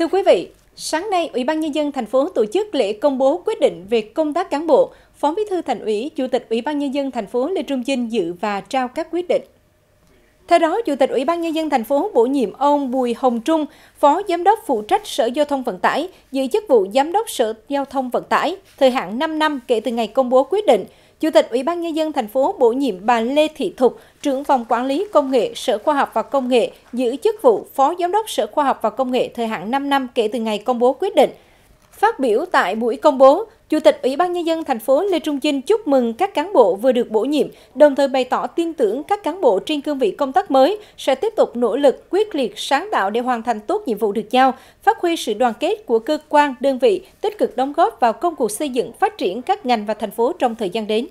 Thưa quý vị, sáng nay Ủy ban nhân dân thành phố tổ chức lễ công bố quyết định về công tác cán bộ, Phó Bí thư Thành ủy, Chủ tịch Ủy ban nhân dân thành phố Lê Trung Chinh dự và trao các quyết định. Theo đó, Chủ tịch Ủy ban nhân dân thành phố bổ nhiệm ông Bùi Hồng Trung, Phó Giám đốc phụ trách Sở Giao thông Vận tải, giữ chức vụ Giám đốc Sở Giao thông Vận tải, thời hạn 5 năm kể từ ngày công bố quyết định Chủ tịch Ủy ban Nhân dân thành phố bổ nhiệm bà Lê Thị Thục, trưởng phòng quản lý công nghệ Sở Khoa học và Công nghệ, giữ chức vụ Phó Giám đốc Sở Khoa học và Công nghệ thời hạn 5 năm kể từ ngày công bố quyết định Phát biểu tại buổi công bố, Chủ tịch Ủy ban Nhân dân thành phố Lê Trung Chinh chúc mừng các cán bộ vừa được bổ nhiệm, đồng thời bày tỏ tin tưởng các cán bộ trên cương vị công tác mới sẽ tiếp tục nỗ lực, quyết liệt, sáng tạo để hoàn thành tốt nhiệm vụ được giao, phát huy sự đoàn kết của cơ quan, đơn vị, tích cực đóng góp vào công cuộc xây dựng, phát triển các ngành và thành phố trong thời gian đến.